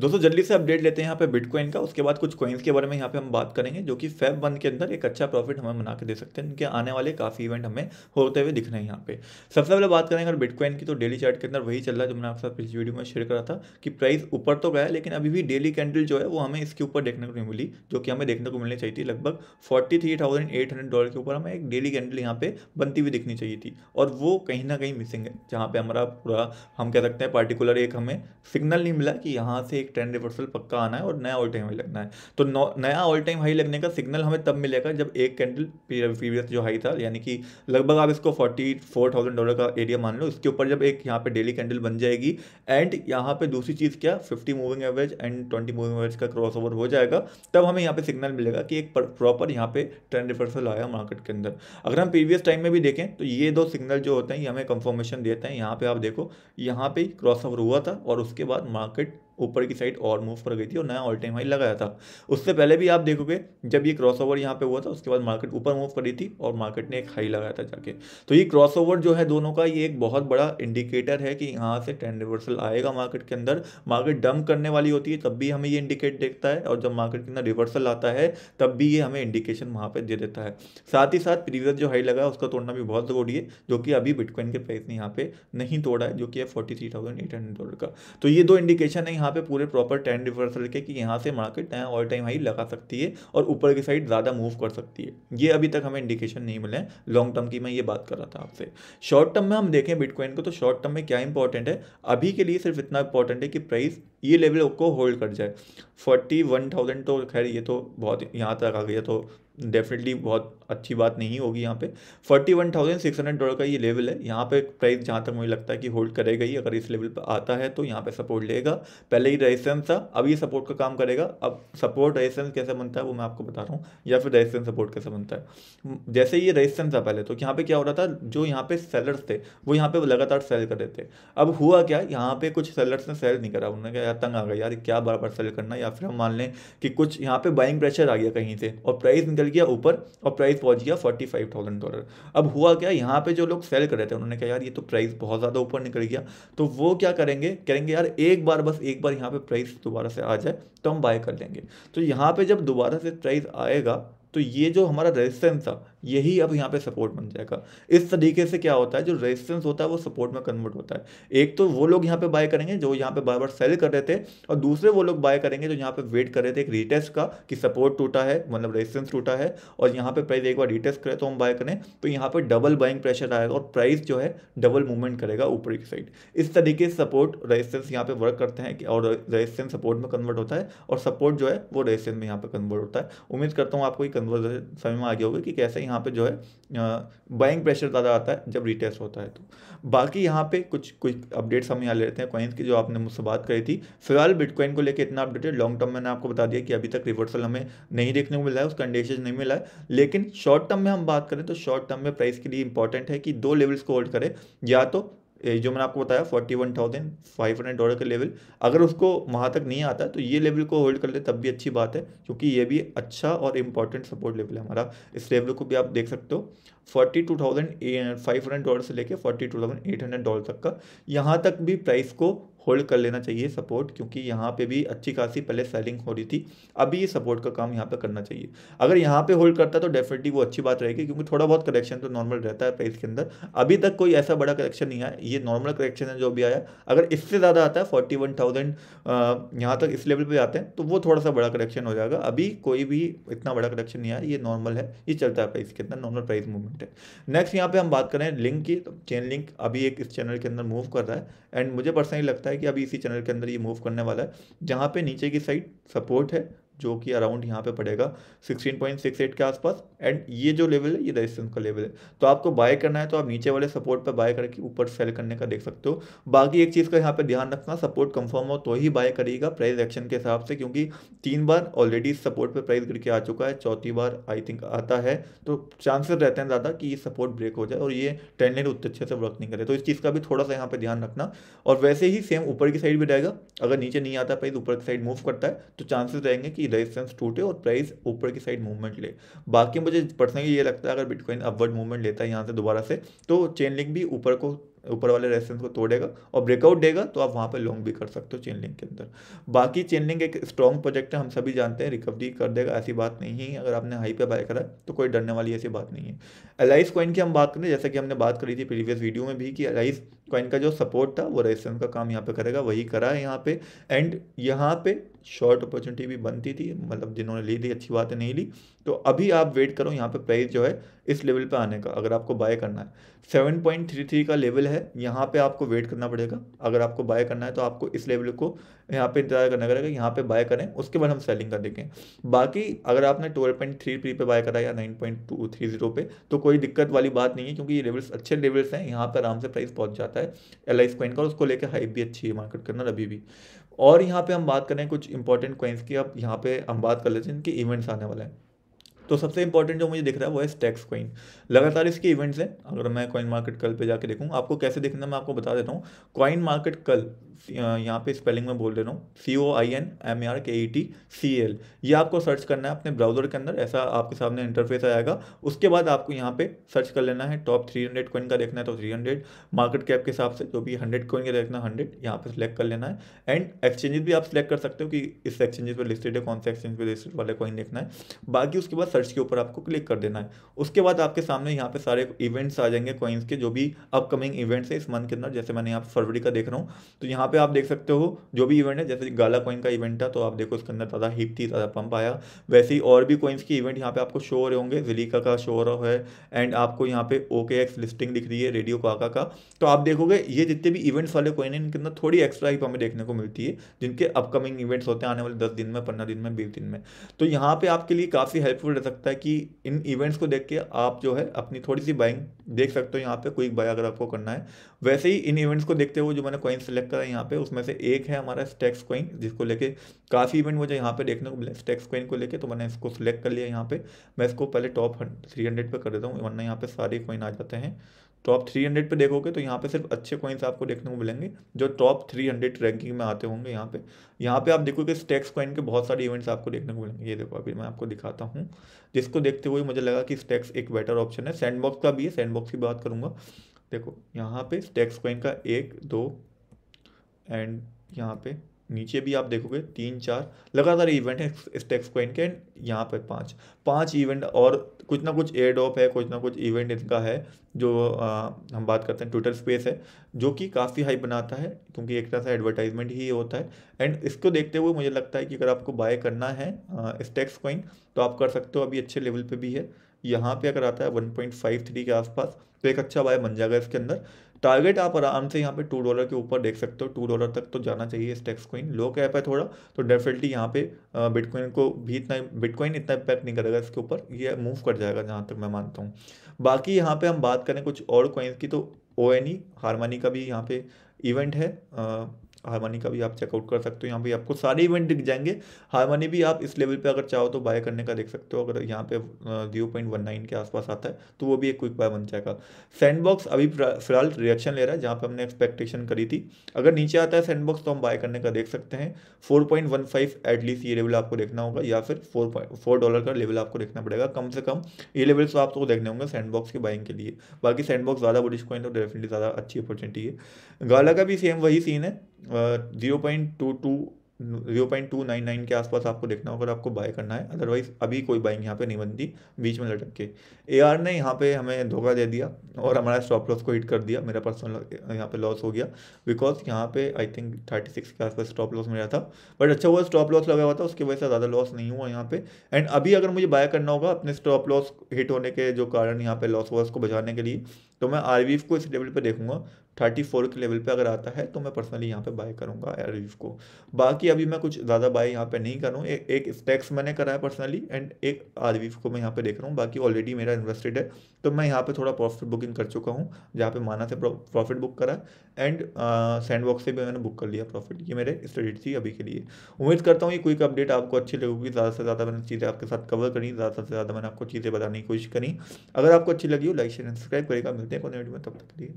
दोस्तों जल्दी से अपडेट लेते हैं यहाँ पे बिटकॉइन का उसके बाद कुछ कॉइन्स के बारे में यहाँ पे हम बात करेंगे जो कि फेब वन के अंदर एक अच्छा प्रॉफिट हमें बना के दे सकते हैं इनके आने वाले काफ़ी इवेंट हमें होते हुए दिख रहे हैं यहाँ पे सबसे पहले बात करें अगर बिटकॉइन की तो डेली चार्ट के अंदर वही चल रहा है जो मैंने आपके साथ पिछली वीडियो में शेयर करा था कि प्राइस ऊपर तो गया लेकिन अभी भी डेली कैंडल जो है वो हमें इसके ऊपर देखने को नहीं मिली जो कि हमें देखने को मिलनी चाहिए थी लगभग forty three thousand eight hundred dollar के ऊपर हमें एक डेली कैंडल यहाँ पे बनती हुई दिखनी चाहिए थी और वो कहीं ना कहीं मिसिंग है जहाँ पे हमारा पूरा हम कह सकते हैं पार्टिकुलर एक हमें सिग्नल नहीं मिला कि यहाँ से एक ट्रेंड रिवर्सल पक्का आना है और नया ऑल टाइम हाई लगना है तो नया ऑल टाइम हाई लगने का सिग्नल हमें तब मिलेगा जब एक कैंडल प्रीवियस जो हाई था यानी कि लगभग आप इसको फोर्टी फोर थाउजेंड डॉलर का एरिया मान लो इसके ऊपर जब एक यहाँ पे डेली कैंडल बन जाएगी एंड यहाँ पे दूसरी चीज़ क्या fifty moving average and twenty moving average का क्रॉस ओवर हो जाएगा तब हमें यहाँ पे सिग्नल मिलेगा कि एक प्रॉपर यहाँ पे ट्रेंड रिवर्सल आया मार्केट के अंदर अगर हम प्रीवियस टाइम में भी देखें तो ये दो सिग्नल जो होते हैं ये हमें कंफर्मेशन देते हैं यहाँ पे आप देखो यहाँ पे क्रॉस ओवर हुआ था और उसके बाद मार्केट ऊपर की साइड और मूव कर गई थी और नया ऑल टाइम हाई लगाया था उससे पहले भी आप देखोगे जब ये क्रॉस ओवर यहाँ पे हुआ था उसके बाद मार्केट ऊपर मूव करी थी और मार्केट ने एक हाई लगाया था जाके तो ये क्रॉस ओवर जो है दोनों का ये एक बहुत बड़ा इंडिकेटर है कि यहाँ से ट्रेंड रिवर्सल आएगा मार्केट के अंदर मार्केट डंप करने वाली होती है तब भी हमें ये इंडिकेट देखता है और जब मार्केट के अंदर रिवर्सल आता है तब भी ये हमें इंडिकेशन वहाँ पर दे देता है साथ ही साथ प्रीवियस जो हाई लगा उसका तोड़ना भी बहुत जरूरी है जो कि अभी बिटकॉइन के प्राइस ने यहाँ पे नहीं तोड़ा है जो कि है forty three thousand eight hundred dollar का तो ये दो इंडिकेशन है यहाँ पे पूरे प्रॉपर ट्रेंड रिवर्सल के कि यहाँ से मार्केट नया ऑल टाइम हाई लगा सकती है और ऊपर की साइड ज़्यादा मूव कर सकती है ये अभी तक हमें इंडिकेशन नहीं मिले लॉन्ग टर्म की मैं ये बात कर रहा था आपसे शॉर्ट टर्म में हम देखें बिटकॉइन को तो शॉर्ट टर्म में क्या इंपॉर्टेंट है अभी के लिए सिर्फ इतना इंपॉर्टेंट है कि प्राइस ये लेवल को होल्ड कर जाए फोर्टी तो खैर ये तो बहुत यहाँ तक आ गया तो डेफिनेटली बहुत अच्छी बात नहीं होगी यहाँ पे forty one thousand six hundred dollar का ये लेवल है यहाँ पे प्राइस जहाँ तक मुझे लगता है कि होल्ड करेगा ही अगर इस लेवल पर आता है तो यहाँ पे सपोर्ट लेगा पहले ही रेजिस्टेंस था अब ये सपोर्ट का काम करेगा अब सपोर्ट रेजिस्टेंस कैसे बनता है वो मैं आपको बता रहा हूँ या फिर रेजिस्टेंस सपोर्ट कैसे बनता है जैसे ये रेजिस्टेंस था पहले तो यहाँ पर क्या हो रहा था जो यहाँ पे सेलर्स थे वो यहाँ पर लगातार सेल कर रहे थे अब हुआ क्या यहाँ पे कुछ सेलर्स ने सेल नहीं करा उन्होंने कहा यार तंग आ गया यार क्या बार बार सेल करना या फिर हम मान लें कि कुछ यहाँ पे बाइंग प्रेशर आ गया कहीं से और प्राइस निकल निकल गया ऊपर और प्राइस पहुंच गया फोर्टी फाइव थाउजेंड डॉलर अब हुआ क्या यहाँ पे जो लोग सेल कर रहे थे उन्होंने कहा यार ये तो प्राइस बहुत ज़्यादा ऊपर निकल गया तो वो क्या करेंगे करेंगे यार एक बार बस एक बार यहाँ पर प्राइस दोबारा से आ जाए तो हम बाय कर लेंगे तो यहाँ पर जब दोबारा से प्राइस आएगा तो ये जो हमारा रेजिस्टेंस था यही अब यहाँ पे सपोर्ट बन जाएगा इस तरीके से क्या होता है जो रेजिस्टेंस होता है वो सपोर्ट में कन्वर्ट होता है एक तो वो लोग यहाँ पे बाय करेंगे जो यहाँ पे बार बार सेल कर रहे थे और दूसरे वो लोग बाय करेंगे जो यहाँ पे वेट कर रहे थे एक रिटेस्ट का कि सपोर्ट टूटा है मतलब रेजिस्टेंस टूटा है और यहाँ पे प्राइस एक बार रिटेस्ट करे तो हम बाय करें तो यहाँ पर डबल बाइंग प्रेशर आएगा और प्राइस जो है डबल मूवमेंट करेगा ऊपर की साइड इस तरीके से सपोर्ट रेजिस्टेंस यहाँ पर वर्क करते हैं और रेजिस्टेंस सपोर्ट में कन्वर्ट होता है और सपोर्ट जो है वो रेजिस्टेंस में यहाँ पर कन्वर्ट होता है उम्मीद करता हूँ आपको हम लोग समय में आगे हो होगा कि कैसे यहाँ पे जो है बाइंग प्रेशर ज़्यादा आता है जब रिटेस्ट होता है तो बाकी यहाँ पे कुछ कुछ अपडेट्स हम यहाँ लेते हैं कॉइन्स की जो आपने मुझसे बात करी थी फिलहाल बिटकॉइन को लेकर इतना अपडेटेड लॉन्ग टर्म मैंने आपको बता दिया कि अभी तक रिवर्सल हमें नहीं देखने को मिला है उसका कंडीशन नहीं मिला है लेकिन शॉर्ट टर्म में हम बात करें तो शॉर्ट टर्म में प्राइस के लिए इंपॉर्टेंट है कि दो लेवल्स को होल्ड करें या तो जो मैंने आपको बताया forty one thousand five hundred dollar का लेवल अगर उसको वहाँ तक नहीं आता तो ये लेवल को होल्ड कर ले तब भी अच्छी बात है क्योंकि ये भी अच्छा और इंपॉर्टेंट सपोर्ट लेवल है हमारा इस लेवल को भी आप देख सकते हो forty two thousand five hundred dollar से लेके forty two thousand eight hundred dollar तक का यहाँ तक भी प्राइस को होल्ड कर लेना चाहिए सपोर्ट क्योंकि यहाँ पे भी अच्छी खासी पहले सेलिंग हो रही थी अभी ये सपोर्ट का काम यहाँ पे करना चाहिए अगर यहाँ पे होल्ड करता तो डेफिनेटली वो अच्छी बात रहेगी क्योंकि थोड़ा बहुत करेक्शन तो नॉर्मल रहता है प्राइस के अंदर अभी तक कोई ऐसा बड़ा करेक्शन नहीं आया ये नॉर्मल करेक्शन है जो भी आया अगर इससे ज़्यादा आता है फोर्टी वन थाउजेंड यहाँ तक इस लेवल पर आते हैं तो वो थोड़ा सा बड़ा करेक्शन हो जाएगा अभी कोई भी इतना बड़ा करेक्शन नहीं आया ये नॉर्मल है ये चलता है प्राइस के अंदर normal price movement contact next यहाँ पे हम बात करें लिंक की तो चेन लिंक अभी एक इस चैनल के अंदर मूव कर रहा है एंड मुझे पर्सनली लगता है कि अभी इसी चैनल के अंदर ये मूव करने वाला है जहाँ पे नीचे की साइड सपोर्ट है जो कि अराउंड यहाँ पे पड़ेगा 16.68 के आसपास एंड ये जो लेवल है ये रेजिस्टेंस का लेवल है तो आपको बाय करना है तो आप नीचे वाले सपोर्ट पर बाय करके ऊपर सेल करने का देख सकते हो बाकी एक चीज़ का यहाँ पे ध्यान रखना सपोर्ट कंफर्म हो तो ही बाय करिएगा प्राइस एक्शन के हिसाब से क्योंकि तीन बार ऑलरेडी इस सपोर्ट पर प्राइस गिर के आ चुका है चौथी बार आई थिंक आता है तो चांसेस रहते हैं ज़्यादा कि ये सपोर्ट ब्रेक हो जाए और ये ट्रेंड लाइन उतने अच्छे से वर्क नहीं करे तो इस चीज़ का भी थोड़ा सा यहाँ पर ध्यान रखना और वैसे ही सेम ऊपर की साइड भी रहेगा अगर नीचे नहीं आता प्राइस ऊपर की साइड मूव करता है तो चांसेस रहेंगे कि कि रेजिस्टेंस टूटे और प्राइस ऊपर की साइड मूवमेंट ले बाकी मुझे पर्सनली ये लगता है अगर बिटकॉइन अपवर्ड मूवमेंट लेता है यहाँ से दोबारा से तो चेन लिंक भी ऊपर को ऊपर वाले रेजिस्टेंस को तोड़ेगा और ब्रेकआउट देगा तो आप वहाँ पर लॉन्ग भी कर सकते हो चेन लिंक के अंदर बाकी चेन लिंक एक स्ट्रॉन्ग प्रोजेक्ट है हम सभी जानते हैं रिकवरी कर देगा ऐसी बात नहीं है अगर आपने हाई पे बाय करा तो कोई डरने वाली ऐसी बात नहीं है एलाइस कॉइन की हम बात करें जैसे कि हमने बात करी थी प्रीवियस वीडियो में भी कि एलाइस कॉइन का जो सपोर्ट था वो रेजिस्टेंस का काम यहाँ पर करेगा वही करा है यहाँ पर एंड यहाँ पर शॉर्ट अपॉर्चुनिटी भी बनती थी मतलब जिन्होंने ली थी अच्छी बात नहीं ली तो अभी आप वेट करो यहाँ पे प्राइस जो है इस लेवल पे आने का अगर आपको बाय करना है सेवन पॉइंट थ्री थ्री का लेवल है यहाँ पे आपको वेट करना पड़ेगा अगर आपको बाय करना है तो आपको इस लेवल को यहाँ पे इंतजार करना पड़ेगा यहाँ पे बाय करें उसके बाद हम सेलिंग कर देखें बाकी अगर आपने ट्वेल्व पॉइंट थ्री थ्री पे बाय करा या जीरो पे तो कोई दिक्कत वाली बात नहीं है क्योंकि ये लेवल्स अच्छे लेवल्स हैं यहाँ पर आराम से प्राइस पहुँच जाता है एल आई का उसको लेकर हाइप भी अच्छी है मार्केट करना अभी भी और यहाँ पर हम बात करें कुछ इंपॉर्टेंट क्वाइंस की अब यहाँ पर हम बात कर लेते हैं इनके इवेंट्स आने वाले हैं तो सबसे इंपॉर्टेंट जो मुझे दिख रहा है वो है स्टैक्स कॉइन लगातार इसके इवेंट्स हैं अगर मैं कॉइन मार्केट कल पे जाके देखूँ आपको कैसे देखना मैं आपको बता देता हूँ कॉइन मार्केट कल यहाँ पे स्पेलिंग में बोल दे रहा हूँ C O I N M R K E T C L ये आपको सर्च करना है अपने ब्राउज़र के अंदर ऐसा आपके सामने इंटरफेस आएगा उसके बाद आपको यहाँ पे सर्च कर लेना है टॉप थ्री हंड्रेड कोइन का देखना है तो थ्री हंड्रेड मार्केट कैप के हिसाब से जो भी हंड्रेड कोइन का देखना है हंड्रेड यहाँ पर सिलेक्ट कर लेना है एंड एक्सचेंजेस भी आप सिलेक्ट कर सकते हो कि इस एक्सचेंजेस पर लिस्टेड है कौन से एक्सचेंज पर लिस्टेड वाले कोइन देखना है बाकी उसके बाद सर्च के ऊपर आपको क्लिक कर देना है उसके बाद आपके सामने यहाँ पे सारे इवेंट्स आ जाएंगे कोइन्स के जो भी अपकमिंग इवेंट्स है इस मंथ के अंदर जैसे मैंने यहाँ फरवरी का देख रहा हूँ तो यहाँ यहाँ पे आप देख सकते हो जो भी इवेंट है जैसे गाला कॉइन का इवेंट था तो आप देखो उसके अंदर ज़्यादा हिप थी ज़्यादा पंप आया वैसे ही और भी कॉइन्स की इवेंट यहाँ पे आपको शो हो रहे होंगे जिलीका का शो हो रहा है एंड आपको यहाँ पे ओके एक्स लिस्टिंग दिख रही है रेडियो काका का तो आप देखोगे ये जितने भी इवेंट्स वाले कॉइन हैं इनके अंदर थोड़ी एक्स्ट्रा हिप हमें देखने को मिलती है जिनके अपकमिंग इवेंट्स होते हैं आने वाले दस दिन में पंद्रह दिन में बीस दिन में तो यहाँ पर आपके लिए काफ़ी हेल्पफुल रह सकता है कि इन इवेंट्स को देख के आप जो है अपनी थोड़ी सी बाइंग देख सकते हो यहाँ पे क्विक बाय अगर आपको करना है वैसे ही इन इवेंट्स को देखते हुए जो मैंने कॉइन सेलेक्ट करा यहाँ पे उसमें से एक है हमारा स्टेक्स क्वाइन जिसको लेके काफ़ी इवेंट मुझे यहाँ पे देखने को मिले स्टेक्स क्वाइन को लेके तो मैंने इसको सिलेक्ट कर लिया यहाँ पे मैं इसको पहले टॉप थ्री हंड्रेड पर कर देता हूँ वरना यहाँ पे सारे कोइन आ जाते हैं टॉप थ्री हंड्रेड पर देखोगे तो यहाँ पे सिर्फ अच्छे कोइंस आपको देखने को मिलेंगे जो टॉप थ्री हंड्रेड रैंकिंग में आते होंगे यहाँ पे यहाँ पे आप देखोगे स्टेक्स कॉइन के बहुत सारे इवेंट्स आपको देखने को मिलेंगे ये देखो अभी मैं आपको दिखाता हूँ जिसको देखते हुए मुझे लगा कि स्टेक्स एक बेटर ऑप्शन है सैंडबॉक्स का भी है सैंडबॉक्स की बात करूँगा देखो यहाँ पे स्टेक्स कॉइन का एक दो एंड यहाँ पे नीचे भी आप देखोगे तीन चार लगातार इवेंट है टेक्स कोइन के एंड यहाँ पर पाँच पाँच इवेंट और कुछ ना कुछ एयर ड्रॉप है कुछ ना कुछ इवेंट इनका है जो आ, हम बात करते हैं ट्विटर स्पेस है जो कि काफ़ी हाई बनाता है क्योंकि एक तरह से एडवर्टाइजमेंट ही होता है एंड इसको देखते हुए मुझे लगता है कि अगर आपको बाय करना है स्टेक्स कोइन तो आप कर सकते हो अभी अच्छे लेवल पर भी है यहाँ पे अगर आता है 1.53 के आसपास तो एक अच्छा बाय बन जाएगा इसके अंदर टारगेट आप आराम से यहाँ पे टू डॉलर के ऊपर देख सकते हो टू डॉलर तक तो जाना चाहिए इस टैक्स कोइन लो कैप है थोड़ा तो डेफिनेटली यहाँ पे बिटकॉइन को भी इतना बिटकॉइन इतना इम्पैक्ट नहीं करेगा इसके ऊपर ये मूव कर जाएगा जहाँ तक मैं मानता हूँ बाकी यहाँ पे हम बात करें कुछ और कॉइन्स की तो ओ एन ई हारमानी का भी यहाँ पे इवेंट है मनी का भी आप चेकआउट कर सकते हो यहाँ पे आपको सारे इवेंट दिख जाएंगे मनी भी आप इस लेवल पे अगर चाहो तो बाय करने का देख सकते हो अगर यहाँ पे जीरो पॉइंट वन नाइन के आसपास आता है तो वो भी एक क्विक बाय बन जाएगा सैंडबॉक्स अभी फिलहाल रिएक्शन ले रहा है जहाँ पर हमने एक्सपेक्टेशन करी थी अगर नीचे आता है सैंडबॉक्स तो हम बाय करने का देख सकते हैं four point one five at least ये लेवल आपको देखना होगा या फिर फोर फोर डॉलर का लेवल आपको देखना पड़ेगा कम से कम ये लेवल्स तो आपको देखने होंगे सैंडबॉक्स की बाइंग के लिए बाकी सैंडबॉक्स ज़्यादा बुलिश कॉइन तो डेफिनेटली ज़्यादा अच्छी अपॉर्चुनिटी है गाला का भी सेम वही सीन है zero point two two zero point two nine nine के आसपास आपको देखना होगा आपको बाय करना है अदरवाइज अभी कोई बाइंग यहाँ पे नहीं बनती बीच में लटक के ए आर ने यहाँ पे हमें धोखा दे दिया और हमारा स्टॉप लॉस को हिट कर दिया मेरा पर्सनल यहाँ पे लॉस हो गया बिकॉज यहाँ पे आई थिंक थर्टी सिक्स के आसपास स्टॉप लॉस मेरा था बट अच्छा हुआ स्टॉप लॉस लगा हुआ था उसकी वजह से ज़्यादा लॉस नहीं हुआ यहाँ पे एंड अभी अगर मुझे बाय करना होगा अपने स्टॉप लॉस हिट होने के जो कारण यहाँ पे लॉस हुआ उसको बचाने के लिए तो मैं आर को इस लेवल पर देखूंगा थर्टी फोर के लेवल पे अगर आता है तो मैं पर्सनली यहाँ पे बाय करूँगा एयरवीव को बाकी अभी मैं कुछ ज़्यादा बाय यहाँ पे नहीं करूँ एक एक स्टैक्स मैंने करा है पर्सनली एंड एक आरवीव को मैं यहाँ पे देख रहा हूँ बाकी ऑलरेडी मेरा इन्वेस्टेड है तो मैं यहाँ पे थोड़ा प्रॉफिट बुकिंग कर चुका हूँ जहाँ पे माना से प्रॉफिट बुक करा एंड सैंडबॉक्स से भी मैंने बुक कर लिया प्रॉफिट ये मेरे स्ट्रेटेजी थी अभी के लिए उम्मीद करता हूँ ये क्विक अपडेट आपको अच्छी लगेगी ज़्यादा से ज़्यादा मैंने चीज़ें आपके साथ कवर करी ज़्यादा से ज़्यादा मैंने आपको चीज़ें बताने की कोशिश करी अगर आपको अच्छी लगी हो लाइक शेयर सब्सक्राइब करेगा मिलते हैं तब तक के लिए